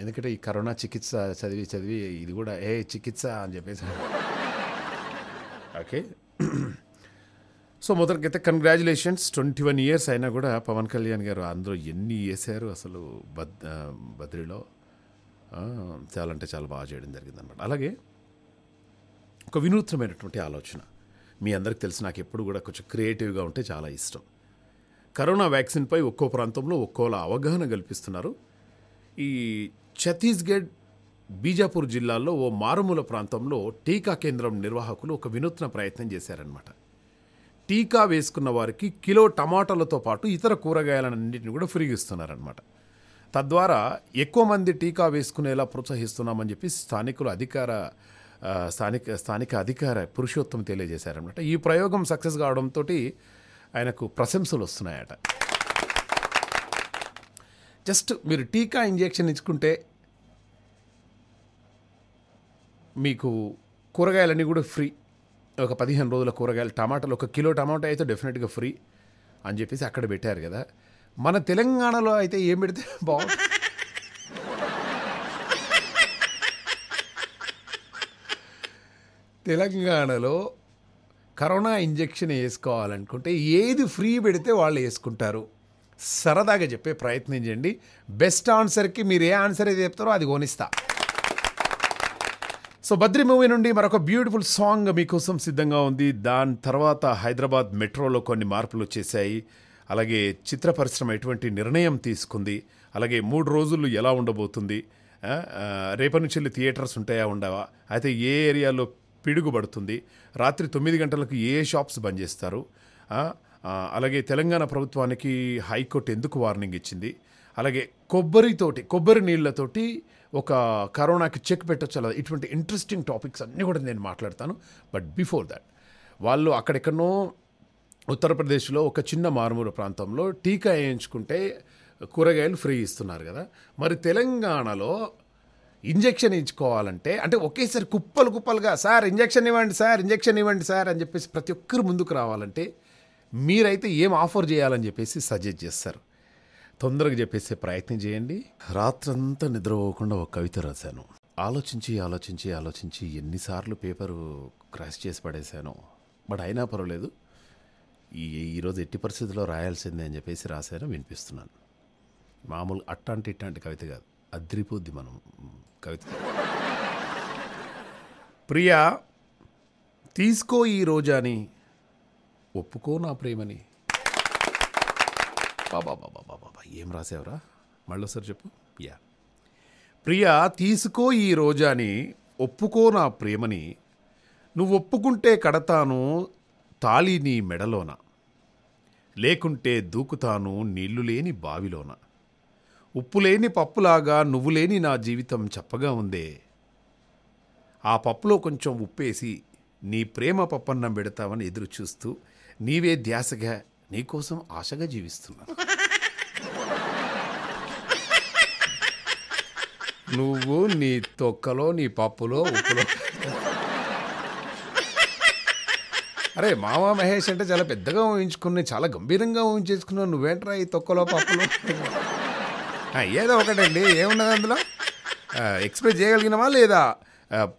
ఎందుకంటే ఈ కరోనా చికిత్స చదివి చదివి ఇది కూడా ఏ చికిత్స అని చెప్పేసి ఓకే సో మొదటికైతే కంగ్రాచులేషన్స్ ట్వంటీ వన్ ఇయర్స్ అయినా కూడా పవన్ కళ్యాణ్ గారు అందరూ ఎన్ని వేశారు అసలు బద్ బద్రిలో చాలా అంటే చాలా బాగా చేయడం జరిగింది అనమాట అలాగే ఒక వినూత్నమైనటువంటి ఆలోచన మీ అందరికి తెలిసి నాకు ఎప్పుడు కూడా కొంచెం క్రియేటివ్గా ఉంటే చాలా ఇష్టం కరోనా వ్యాక్సిన్పై ఒక్కో ప్రాంతంలో ఒక్కోలా అవగాహన కల్పిస్తున్నారు ఈ ఛత్తీస్గఢ్ బీజాపూర్ జిల్లాలో ఓ మారుమూల ప్రాంతంలో టీకా కేంద్రం నిర్వాహకులు ఒక వినూత్న ప్రయత్నం చేశారనమాట టీకా వేసుకున్న వారికి కిలో టమాటాలతో పాటు ఇతర కూరగాయలన్నింటిని కూడా ఫ్రీగిస్తున్నారనమాట తద్వారా ఎక్కువ మంది టీకా వేసుకునేలా ప్రోత్సహిస్తున్నామని చెప్పి స్థానికులు అధికార స్థానిక స్థానిక అధికార పురుషోత్తం తెలియజేశారనమాట ఈ ప్రయోగం సక్సెస్ కావడంతో ఆయనకు ప్రశంసలు వస్తున్నాయట జస్ట్ మీరు టీకా ఇంజెక్షన్ ఇచ్చుకుంటే మీకు కూరగాయలన్నీ కూడా ఫ్రీ ఒక పదిహేను రోజుల కూరగాయలు టమాటాలు ఒక కిలో టమాటా అయితే డెఫినెట్గా ఫ్రీ అని చెప్పేసి అక్కడ పెట్టారు కదా మన తెలంగాణలో అయితే ఏం పెడితే బాగుంది తెలంగాణలో కరోనా ఇంజెక్షన్ వేసుకోవాలనుకుంటే ఏది ఫ్రీ పెడితే వాళ్ళు వేసుకుంటారు సరదాగా చెప్పే ప్రయత్నం చేయండి బెస్ట్ ఆన్సర్కి మీరు ఏ ఆన్సర్ అయితే చెప్తారో అది కొనిస్తా సో బద్రి మూవీ నుండి మరొక బ్యూటిఫుల్ సాంగ్ మీకోసం సిద్ధంగా ఉంది దాని తర్వాత హైదరాబాద్ మెట్రోలో కొన్ని మార్పులు వచ్చేసాయి అలాగే చిత్ర పరిశ్రమ ఎటువంటి నిర్ణయం తీసుకుంది అలాగే మూడు రోజులు ఎలా ఉండబోతుంది రేపటి నుంచి వెళ్ళి థియేటర్స్ ఉంటాయా ఉండవా అయితే ఏ ఏరియాలో పిడుగుబడుతుంది రాత్రి తొమ్మిది గంటలకు ఏ షాప్స్ బంద్ చేస్తారు అలాగే తెలంగాణ ప్రభుత్వానికి హైకోర్టు ఎందుకు వార్నింగ్ ఇచ్చింది అలాగే కొబ్బరితోటి కొబ్బరి నీళ్లతోటి ఒక కరోనాకి చెక్ పెట్టచ్చు ఇటువంటి ఇంట్రెస్టింగ్ టాపిక్స్ అన్నీ కూడా నేను మాట్లాడతాను బట్ బిఫోర్ దాట్ వాళ్ళు అక్కడెక్కడో ఉత్తరప్రదేశ్లో ఒక చిన్న మారుమూల ప్రాంతంలో టీకా వేయించుకుంటే కూరగాయలు ఫ్రీ ఇస్తున్నారు కదా మరి తెలంగాణలో ఇంజెక్షన్ ఇచ్చుకోవాలంటే అంటే ఒకేసారి కుప్పలు కుప్పలుగా సార్ ఇంజక్షన్ ఇవ్వండి సార్ ఇంజక్షన్ ఇవ్వండి సార్ అని చెప్పేసి ప్రతి ఒక్కరు ముందుకు రావాలంటే మీరైతే ఏం ఆఫర్ చేయాలని చెప్పేసి సజెస్ట్ చేస్తారు తొందరగా చెప్పేసే ప్రయత్నం చేయండి రాత్రంతా నిద్రపోకుండా ఒక కవిత రాశాను ఆలోచించి ఆలోచించి ఆలోచించి ఎన్నిసార్లు పేపరు క్రాష్ చేసి పడేశాను బట్ అయినా పర్వాలేదు ఈ ఈరోజు ఎట్టి పరిస్థితుల్లో రాయాల్సిందే అని చెప్పేసి రాశాను వినిపిస్తున్నాను మామూలు అట్టాంటి ఇట్లాంటి కవిత కాదు అద్రిపోద్ది మనం కవిత ప్రియా తీసుకో ఈ రోజాని ఒప్పుకో నా ప్రేమని బాబా బాబా బాబా బాబా ఏం రాసావురా ఒకసారి చెప్పు యా ప్రియా తీసుకో ఈ రోజాని ఒప్పుకో నా ప్రేమని నువ్వు ఒప్పుకుంటే కడతాను తాళి నీ మెడలోన లేకుంటే దూకుతాను నీళ్లు లేని బావిలోన ఉప్పులేని పప్పులాగా నువ్వులేని నా జీవితం చప్పగా ఉందే ఆ పప్పులో కొంచెం ఉప్పేసి నీ ప్రేమ పప్పన్నం పెడతావని ఎదురు చూస్తూ నీవే ధ్యాసగా నీకోసం ఆశగా జీవిస్తున్నాను నువ్వు నీ తొక్కలో నీ పప్పులో ఉప్పులో అరే మామా మహేష్ అంటే చాలా పెద్దగా ఊహించుకున్నాయి చాలా గంభీరంగా ఊహించేసుకున్నావు నువ్వేంట్రా ఈ తొక్కలో పప్పులు ఏదో ఒకటండి ఏమున్నది అందులో ఎక్స్ప్రెస్ చేయగలిగినవా లేదా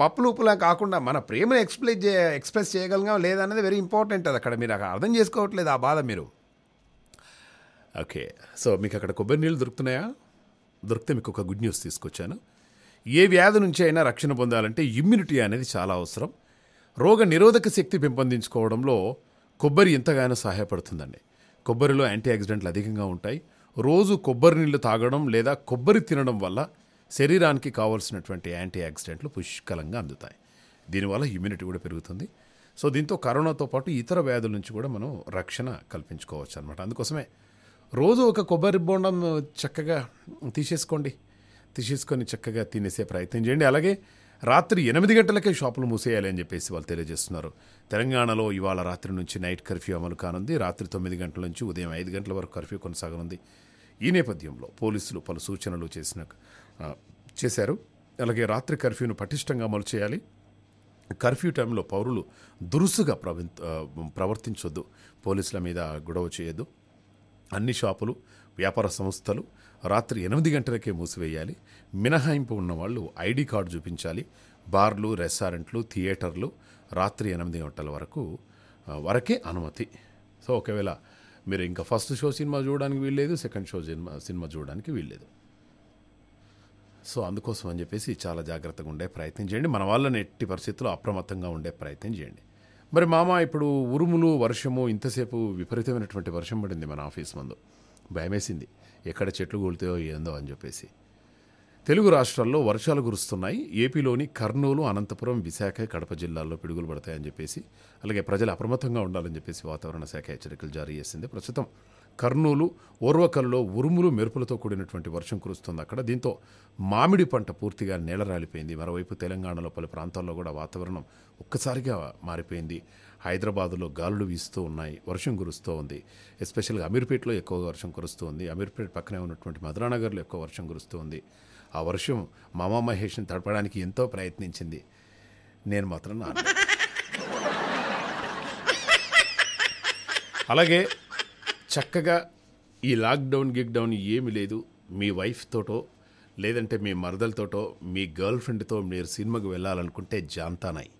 పప్పులు ఉప్పులా కాకుండా మన ప్రేమను ఎక్స్ప్లెయిన్ చే ఎక్స్ప్రెస్ చేయగలిగా లేదా అనేది వెరీ ఇంపార్టెంట్ అది అక్కడ మీరు అక్కడ అర్థం చేసుకోవట్లేదు ఆ బాధ మీరు ఓకే సో మీకు అక్కడ కొబ్బరి నీళ్ళు దొరుకుతున్నాయా దొరికితే మీకు ఒక గుడ్ న్యూస్ తీసుకొచ్చాను ఏ వ్యాధి నుంచి అయినా రక్షణ పొందాలంటే ఇమ్యూనిటీ అనేది చాలా అవసరం రోగ నిరోధక శక్తి పెంపొందించుకోవడంలో కొబ్బరి ఎంతగానో సహాయపడుతుందండి కొబ్బరిలో యాంటీ ఆక్సిడెంట్లు అధికంగా ఉంటాయి రోజు కొబ్బరి నీళ్లు తాగడం లేదా కొబ్బరి తినడం వల్ల శరీరానికి కావాల్సినటువంటి యాంటీ ఆక్సిడెంట్లు పుష్కలంగా అందుతాయి దీనివల్ల ఇమ్యూనిటీ కూడా పెరుగుతుంది సో దీంతో కరోనాతో పాటు ఇతర వ్యాధుల నుంచి కూడా మనం రక్షణ కల్పించుకోవచ్చు అనమాట అందుకోసమే రోజు ఒక కొబ్బరి బోండం చక్కగా తీసేసుకోండి తీసేసుకొని చక్కగా తినేసే ప్రయత్నం చేయండి అలాగే రాత్రి ఎనిమిది గంటలకే షాపులు మూసేయాలి అని చెప్పేసి వాళ్ళు తెలియజేస్తున్నారు తెలంగాణలో ఇవాళ రాత్రి నుంచి నైట్ కర్ఫ్యూ అమలు కానుంది రాత్రి తొమ్మిది గంటల నుంచి ఉదయం ఐదు గంటల వరకు కర్ఫ్యూ కొనసాగనుంది ఈ నేపథ్యంలో పోలీసులు పలు సూచనలు చేసిన చేశారు అలాగే రాత్రి కర్ఫ్యూను పటిష్టంగా అమలు చేయాలి కర్ఫ్యూ టైంలో పౌరులు దురుసుగా ప్రవ ప్రవర్తించొద్దు పోలీసుల మీద గొడవ చేయొద్దు అన్ని షాపులు వ్యాపార సంస్థలు రాత్రి ఎనిమిది గంటలకే మూసివేయాలి మినహాయింపు ఉన్నవాళ్ళు ఐడి కార్డు చూపించాలి బార్లు రెస్టారెంట్లు థియేటర్లు రాత్రి ఎనిమిది గంటల వరకు వరకే అనుమతి సో ఒకవేళ మీరు ఇంకా ఫస్ట్ షో సినిమా చూడడానికి వీల్లేదు సెకండ్ షో సినిమా సినిమా చూడడానికి వీల్లేదు సో అందుకోసం అని చెప్పేసి చాలా జాగ్రత్తగా ఉండే ప్రయత్నం చేయండి మన వాళ్ళని ఎట్టి పరిస్థితుల్లో అప్రమత్తంగా ఉండే ప్రయత్నం చేయండి మరి మామ ఇప్పుడు ఉరుములు వర్షము ఇంతసేపు విపరీతమైనటువంటి వర్షం పడింది మన ఆఫీస్ ముందు భయమేసింది ఎక్కడ చెట్లు కూలితే ఏందో అని చెప్పేసి తెలుగు రాష్ట్రాల్లో వర్షాలు కురుస్తున్నాయి ఏపీలోని కర్నూలు అనంతపురం విశాఖ కడప జిల్లాల్లో పిడుగులు పడతాయని చెప్పేసి అలాగే ప్రజలు అప్రమత్తంగా ఉండాలని చెప్పేసి వాతావరణ శాఖ హెచ్చరికలు జారీ చేసింది ప్రస్తుతం కర్నూలు ఓర్వకల్లో ఉరుములు మెరుపులతో కూడినటువంటి వర్షం కురుస్తుంది అక్కడ దీంతో మామిడి పంట పూర్తిగా నేలరాలిపోయింది మరోవైపు తెలంగాణలో పలు ప్రాంతాల్లో కూడా వాతావరణం ఒక్కసారిగా మారిపోయింది హైదరాబాదులో గాలులు వీస్తూ ఉన్నాయి వర్షం కురుస్తూ ఉంది ఎస్పెషల్గా అమీర్పేట్లో ఎక్కువ వర్షం కురుస్తూ ఉంది అమీర్పేట పక్కనే ఉన్నటువంటి మధురానగర్లో ఎక్కువ వర్షం కురుస్తూ ఉంది ఆ వర్షం మామా మహేష్ని తడపడానికి ఎంతో ప్రయత్నించింది నేను మాత్రం నా అలాగే చక్కగా ఈ లాక్డౌన్ గిక్డౌన్ ఏమి లేదు మీ వైఫ్ తోటో లేదంటే మీ మరదలతోటో మీ గర్ల్ ఫ్రెండ్తో మీరు సినిమాకు వెళ్ళాలనుకుంటే జాంతానాయి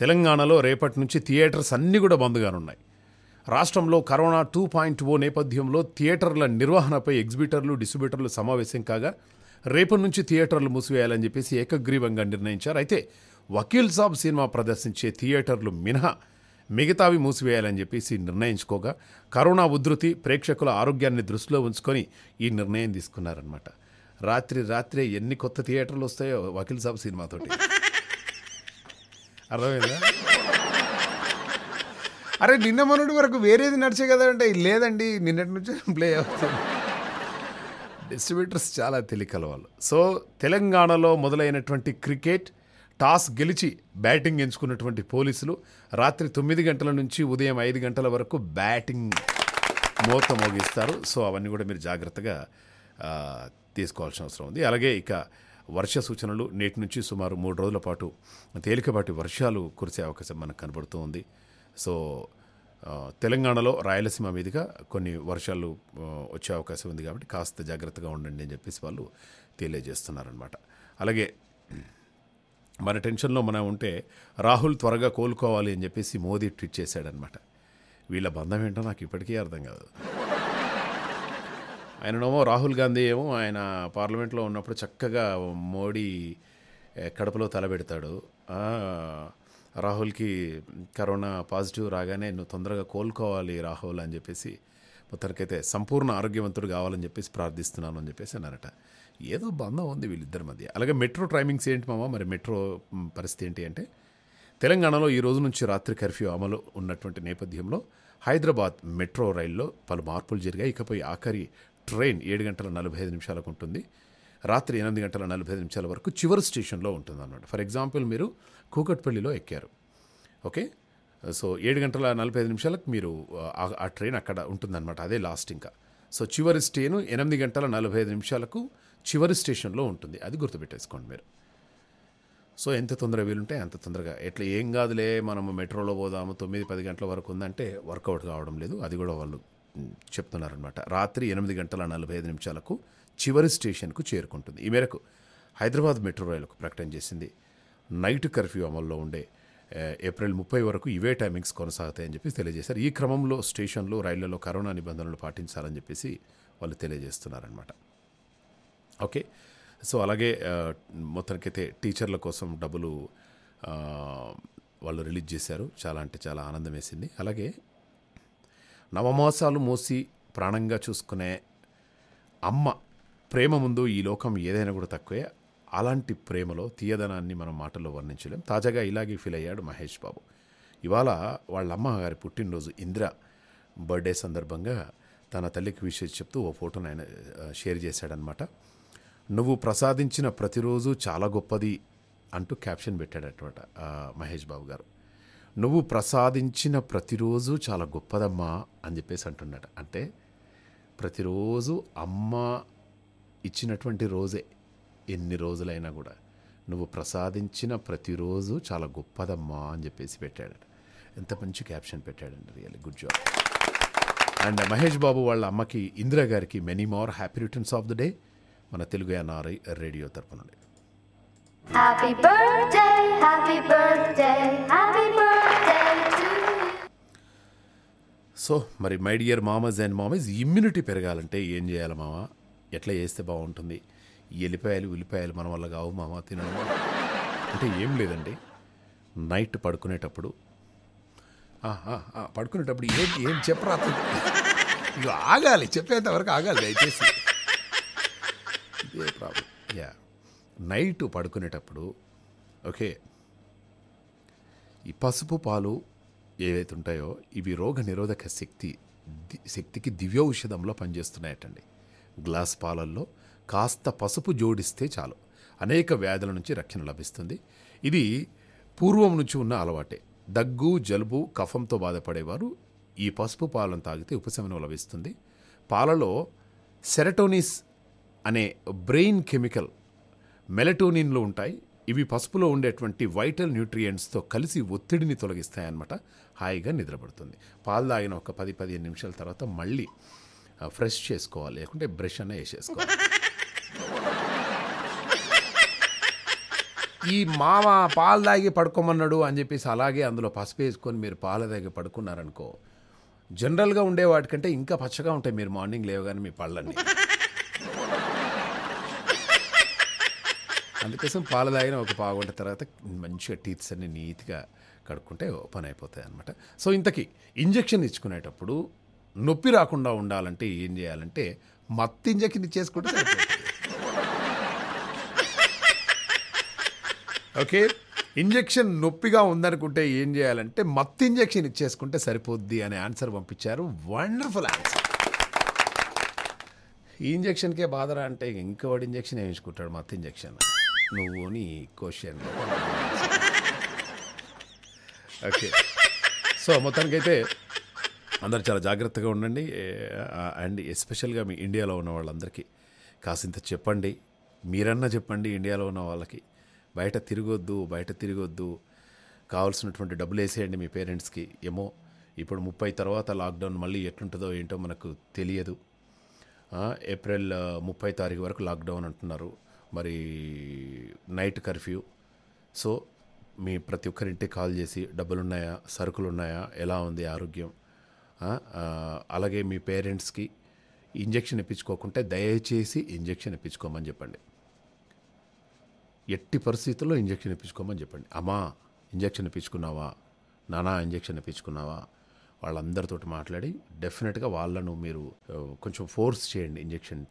తెలంగాణలో రేపటి నుంచి థియేటర్స్ అన్నీ కూడా బంద్గానున్నాయి రాష్ట్రంలో కరోనా టూ పాయింట్ ఓ నేపథ్యంలో థియేటర్ల నిర్వహణపై ఎగ్జిబిటర్లు డిస్ట్రిబ్యూటర్లు సమావేశం కాగా రేపటి నుంచి థియేటర్లు మూసివేయాలని చెప్పేసి ఏకగ్రీవంగా నిర్ణయించారు అయితే వకీల్ సాబ్ సినిమా ప్రదర్శించే థియేటర్లు మినహా మిగతావి మూసివేయాలని చెప్పేసి నిర్ణయించుకోగా కరోనా ఉధృతి ప్రేక్షకుల ఆరోగ్యాన్ని దృష్టిలో ఉంచుకొని ఈ నిర్ణయం తీసుకున్నారనమాట రాత్రి రాత్రే ఎన్ని కొత్త థియేటర్లు వస్తాయో వకీల్ సాబ్ సినిమాతోటి అర్థమైందా అరే నిన్న మొన్నటి వరకు వేరేది నడిచే కదా అంటే లేదండి నిన్నటి నుంచి ప్లే అవుతుంది డిస్ట్రిబ్యూటర్స్ చాలా తెలికల వాళ్ళు సో తెలంగాణలో మొదలైనటువంటి క్రికెట్ టాస్ గెలిచి బ్యాటింగ్ ఎంచుకున్నటువంటి పోలీసులు రాత్రి తొమ్మిది గంటల నుంచి ఉదయం ఐదు గంటల వరకు బ్యాటింగ్ మూత మోగిస్తారు సో అవన్నీ కూడా మీరు జాగ్రత్తగా తీసుకోవాల్సిన అవసరం ఉంది అలాగే ఇక వర్ష సూచనలు నేటి నుంచి సుమారు మూడు రోజుల పాటు తేలికపాటి వర్షాలు కురిసే అవకాశం మనకు కనబడుతూ ఉంది సో తెలంగాణలో రాయలసీమ మీదుగా కొన్ని వర్షాలు వచ్చే అవకాశం ఉంది కాబట్టి కాస్త జాగ్రత్తగా ఉండండి అని చెప్పేసి వాళ్ళు తెలియజేస్తున్నారనమాట అలాగే మన టెన్షన్లో మనం ఉంటే రాహుల్ త్వరగా కోలుకోవాలి అని చెప్పేసి మోదీ ట్వీట్ చేశాడనమాట వీళ్ళ బంధం ఏంటో నాకు ఇప్పటికీ అర్థం కాదు ఆయననేమో రాహుల్ గాంధీ ఏమో ఆయన పార్లమెంట్లో ఉన్నప్పుడు చక్కగా మోడీ కడపలో తలబెడతాడు రాహుల్కి కరోనా పాజిటివ్ రాగానే నువ్వు తొందరగా కోలుకోవాలి రాహుల్ అని చెప్పేసి మొత్తానికైతే సంపూర్ణ ఆరోగ్యవంతుడు కావాలని చెప్పేసి ప్రార్థిస్తున్నాను అని చెప్పేసి అన్నారట ఏదో బంధం ఉంది వీళ్ళిద్దరి మధ్య అలాగే మెట్రో టైమింగ్స్ ఏంటి మామ మరి మెట్రో పరిస్థితి ఏంటి అంటే తెలంగాణలో ఈ రోజు నుంచి రాత్రి కర్ఫ్యూ అమలు ఉన్నటువంటి నేపథ్యంలో హైదరాబాద్ మెట్రో రైల్లో పలు మార్పులు జరిగాయి ఇకపై ఆఖరి ట్రైన్ ఏడు గంటల నలభై ఐదు నిమిషాలకు ఉంటుంది రాత్రి ఎనిమిది గంటల నలభై ఐదు నిమిషాల వరకు చివరి స్టేషన్లో ఉంటుంది అనమాట ఫర్ ఎగ్జాంపుల్ మీరు కూకట్పల్లిలో ఎక్కారు ఓకే సో ఏడు గంటల నలభై ఐదు నిమిషాలకు మీరు ఆ ట్రైన్ అక్కడ ఉంటుందన్నమాట అదే లాస్ట్ ఇంకా సో చివరి స్టేను ఎనిమిది గంటల నలభై ఐదు నిమిషాలకు చివరి స్టేషన్లో ఉంటుంది అది గుర్తుపెట్టేసుకోండి మీరు సో ఎంత తొందరగా వీలుంటే అంత తొందరగా ఎట్లా ఏం కాదులే మనము మెట్రోలో పోదాము తొమ్మిది పది గంటల వరకు ఉందంటే వర్కౌట్ కావడం లేదు అది కూడా వాళ్ళు చెప్తున్నారనమాట రాత్రి ఎనిమిది గంటల నలభై ఐదు నిమిషాలకు చివరి స్టేషన్కు చేరుకుంటుంది ఈ మేరకు హైదరాబాద్ మెట్రో రైలుకు ప్రకటన చేసింది నైట్ కర్ఫ్యూ అమల్లో ఉండే ఏప్రిల్ ముప్పై వరకు ఇవే టైమింగ్స్ కొనసాగుతాయని చెప్పి తెలియజేశారు ఈ క్రమంలో స్టేషన్లో రైళ్లలో కరోనా నిబంధనలు పాటించాలని చెప్పేసి వాళ్ళు తెలియజేస్తున్నారనమాట ఓకే సో అలాగే మొత్తానికైతే టీచర్ల కోసం డబ్బులు వాళ్ళు రిలీజ్ చేశారు చాలా అంటే చాలా ఆనందం వేసింది అలాగే నవమాసాలు మోసి ప్రాణంగా చూసుకునే అమ్మ ప్రేమ ముందు ఈ లోకం ఏదైనా కూడా తక్కువే అలాంటి ప్రేమలో తీయదనాన్ని మనం మాటల్లో వర్ణించలేం తాజాగా ఇలాగే ఫీల్ అయ్యాడు మహేష్ బాబు ఇవాళ వాళ్ళ అమ్మగారి పుట్టినరోజు ఇందిర బర్త్డే సందర్భంగా తన తల్లికి విషయం చెప్తూ ఓ ఫోటోను ఆయన షేర్ చేశాడనమాట నువ్వు ప్రసాదించిన ప్రతిరోజు చాలా గొప్పది అంటూ క్యాప్షన్ పెట్టాడనమాట మహేష్ బాబు గారు నువ్వు ప్రసాదించిన ప్రతిరోజు చాలా గొప్పదమ్మా అని చెప్పేసి అంటున్నాడు అంటే ప్రతిరోజు అమ్మ ఇచ్చినటువంటి రోజే ఎన్ని రోజులైనా కూడా నువ్వు ప్రసాదించిన ప్రతిరోజు చాలా గొప్పదమ్మా అని చెప్పేసి పెట్టాడు ఎంత మంచి క్యాప్షన్ పెట్టాడండి really good job and Mahesh Babu వాళ్ళ అమ్మకి Indira garu many more happy returns of the day మన తెలుగు ఎన్ఆర్ఐ రేడియో తరపున happy birthday happy birthday happy birthday so మరి మై డియర్ మామస్ అండ్ మామస్ ఇమ్యూనిటీ పెరగాలంటే ఏం చేయాలి మామ ఎట్లా చేస్తే బాగుంటుంది ఎల్లిపాయలు ఉల్లిపాయలు మన వల్ల కావు మామ తినడం అంటే ఏం లేదండి నైట్ పడుకునేటప్పుడు పడుకునేటప్పుడు ఏం ఏం చెప్పరా ఇక ఆగాలి చెప్పేంతవరకు ఆగాలి దయచేసి ఇదే ప్రాబ్లం యా నైట్ పడుకునేటప్పుడు ఓకే ఈ పసుపు పాలు ఏవైతే ఉంటాయో ఇవి రోగ నిరోధక శక్తి శక్తికి దివ్య ఔషధంలో పనిచేస్తున్నాయటండి గ్లాస్ పాలల్లో కాస్త పసుపు జోడిస్తే చాలు అనేక వ్యాధుల నుంచి రక్షణ లభిస్తుంది ఇది పూర్వం నుంచి ఉన్న అలవాటే దగ్గు జలుబు కఫంతో బాధపడేవారు ఈ పసుపు పాలను తాగితే ఉపశమనం లభిస్తుంది పాలలో సెరటోనిస్ అనే బ్రెయిన్ కెమికల్ మెలటోనిన్లు ఉంటాయి ఇవి పసుపులో ఉండేటువంటి వైటల్ న్యూట్రియంట్స్తో కలిసి ఒత్తిడిని తొలగిస్తాయన్నమాట హాయిగా నిద్రపడుతుంది పాలు తాగిన ఒక పది పదిహేను నిమిషాల తర్వాత మళ్ళీ ఫ్రెష్ చేసుకోవాలి లేకుంటే బ్రష్ అనే వేసేసుకోవాలి ఈ మామ పాలు తాగి పడుకోమన్నాడు అని చెప్పేసి అలాగే అందులో పసుపు వేసుకొని మీరు పాలు తాగి పడుకున్నారనుకో జనరల్గా ఉండే వాటికంటే ఇంకా పచ్చగా ఉంటాయి మీరు మార్నింగ్ లేవగానే మీ పళ్ళన్నీ అందుకోసం పాలు తాగిన ఒక పావుగంట తర్వాత మంచిగా టీత్స్ అన్ని నీట్గా కడుక్కుంటే ఓపెన్ అయిపోతాయి అనమాట సో ఇంతకీ ఇంజెక్షన్ ఇచ్చుకునేటప్పుడు నొప్పి రాకుండా ఉండాలంటే ఏం చేయాలంటే మత్తు ఇంజెక్షన్ ఇచ్చేసుకుంటే ఓకే ఇంజెక్షన్ నొప్పిగా ఉందనుకుంటే ఏం చేయాలంటే మత్తు ఇంజెక్షన్ ఇచ్చేసుకుంటే సరిపోద్ది అనే ఆన్సర్ పంపించారు వండర్ఫుల్ ఆన్సర్ ఈ ఇంజెక్షన్కే బాధరా అంటే ఇంకోటి ఇంజక్షన్ వేయించుకుంటాడు మత్తు ఇంజక్షన్ నువ్వు అని క్వశ్చన్ ఓకే సో మొత్తానికైతే అందరు చాలా జాగ్రత్తగా ఉండండి అండ్ ఎస్పెషల్గా మీ ఇండియాలో ఉన్న వాళ్ళందరికీ కాసింత చెప్పండి మీరన్నా చెప్పండి ఇండియాలో ఉన్న వాళ్ళకి బయట తిరగొద్దు బయట తిరగొద్దు కావాల్సినటువంటి డబ్బులు వేసేయండి మీ పేరెంట్స్కి ఏమో ఇప్పుడు ముప్పై తర్వాత లాక్డౌన్ మళ్ళీ ఎట్లుంటుందో ఏంటో మనకు తెలియదు ఏప్రిల్ ముప్పై తారీఖు వరకు లాక్డౌన్ అంటున్నారు మరి నైట్ కర్ఫ్యూ సో మీ ప్రతి ఒక్కరింటికి కాల్ చేసి డబ్బులున్నాయా సరుకులు ఉన్నాయా ఎలా ఉంది ఆరోగ్యం అలాగే మీ పేరెంట్స్కి ఇంజెక్షన్ ఇప్పించుకోకుంటే దయచేసి ఇంజెక్షన్ ఇప్పించుకోమని చెప్పండి ఎట్టి పరిస్థితుల్లో ఇంజెక్షన్ ఇప్పించుకోమని చెప్పండి అమ్మా ఇంజెక్షన్ ఇప్పించుకున్నావా నానా ఇంజెక్షన్ ఇప్పించుకున్నావా వాళ్ళందరితోటి మాట్లాడి డెఫినెట్గా వాళ్ళను మీరు కొంచెం ఫోర్స్ చేయండి ఇంజెక్షన్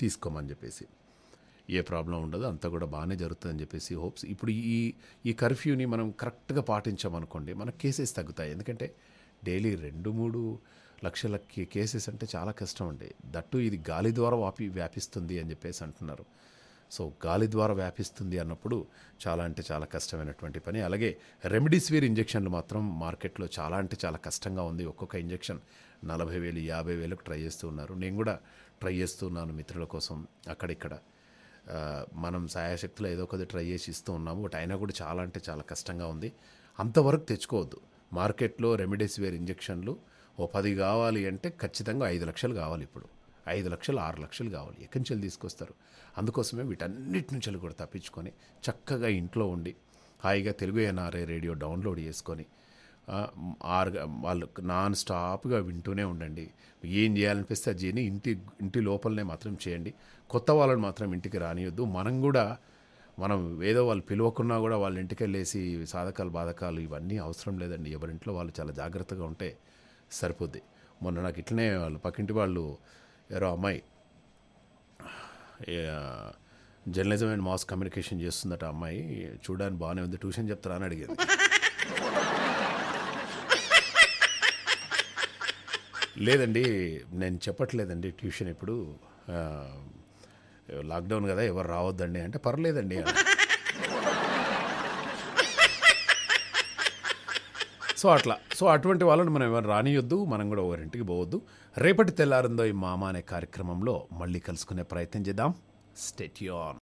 తీసుకోమని చెప్పేసి ఏ ప్రాబ్లం ఉండదు అంతా కూడా బాగానే జరుగుతుందని చెప్పేసి హోప్స్ ఇప్పుడు ఈ ఈ కర్ఫ్యూని మనం కరెక్ట్గా పాటించామనుకోండి మన కేసెస్ తగ్గుతాయి ఎందుకంటే డైలీ రెండు మూడు లక్షల కేసెస్ అంటే చాలా కష్టం అండి దట్టు ఇది గాలి ద్వారా వాపి వ్యాపిస్తుంది అని చెప్పేసి అంటున్నారు సో గాలి ద్వారా వ్యాపిస్తుంది అన్నప్పుడు చాలా అంటే చాలా కష్టమైనటువంటి పని అలాగే రెమిడిసివిర్ ఇంజక్షన్లు మాత్రం మార్కెట్లో చాలా అంటే చాలా కష్టంగా ఉంది ఒక్కొక్క ఇంజెక్షన్ నలభై వేలు యాభై వేలకు ట్రై చేస్తూ ఉన్నారు నేను కూడా ట్రై చేస్తున్నాను మిత్రుల కోసం అక్కడిక్కడ మనం సాయశక్తిలో ఏదో ఒకటి ట్రై చేసి ఇస్తూ ఉన్నాము బట్ అయినా కూడా చాలా అంటే చాలా కష్టంగా ఉంది అంతవరకు తెచ్చుకోవద్దు మార్కెట్లో రెమిడెసివిర్ ఇంజక్షన్లు ఓ పది కావాలి అంటే ఖచ్చితంగా ఐదు లక్షలు కావాలి ఇప్పుడు ఐదు లక్షలు ఆరు లక్షలు కావాలి ఎక్కడి నుంచి తీసుకొస్తారు అందుకోసమే వీటన్నిటి నుంచి కూడా తప్పించుకొని చక్కగా ఇంట్లో ఉండి హాయిగా తెలుగు ఎన్ఆర్ఏ రేడియో డౌన్లోడ్ చేసుకొని ఆరు వాళ్ళు నాన్ స్టాప్గా వింటూనే ఉండండి ఏం చేయాలనిపిస్తే అది చేయని ఇంటి ఇంటి లోపలనే మాత్రం చేయండి కొత్త వాళ్ళని మాత్రం ఇంటికి రానియొద్దు మనం కూడా మనం ఏదో వాళ్ళు పిలవకున్నా కూడా వాళ్ళ ఇంటికి వెళ్ళేసి సాధకాలు బాధకాలు ఇవన్నీ అవసరం లేదండి ఎవరింట్లో వాళ్ళు చాలా జాగ్రత్తగా ఉంటే సరిపోద్ది మొన్న నాకు ఇట్లనే వాళ్ళు పక్కింటి వాళ్ళు ఎవరో అమ్మాయి జర్నలిజం అండ్ మాస్ కమ్యూనికేషన్ చేస్తుందట అమ్మాయి చూడడానికి బాగానే ఉంది ట్యూషన్ చెప్తారా అని అడిగారు లేదండి నేను చెప్పట్లేదండి ట్యూషన్ ఇప్పుడు లాక్డౌన్ కదా ఎవరు రావద్దండి అంటే పర్లేదండి సో అట్లా సో అటువంటి వాళ్ళని మనం ఏమైనా రానియొద్దు మనం కూడా ఒకరింటికి పోవద్దు రేపటి తెల్లారిందో ఈ మామ అనే కార్యక్రమంలో మళ్ళీ కలుసుకునే ప్రయత్నం చేద్దాం స్టెట్యూన్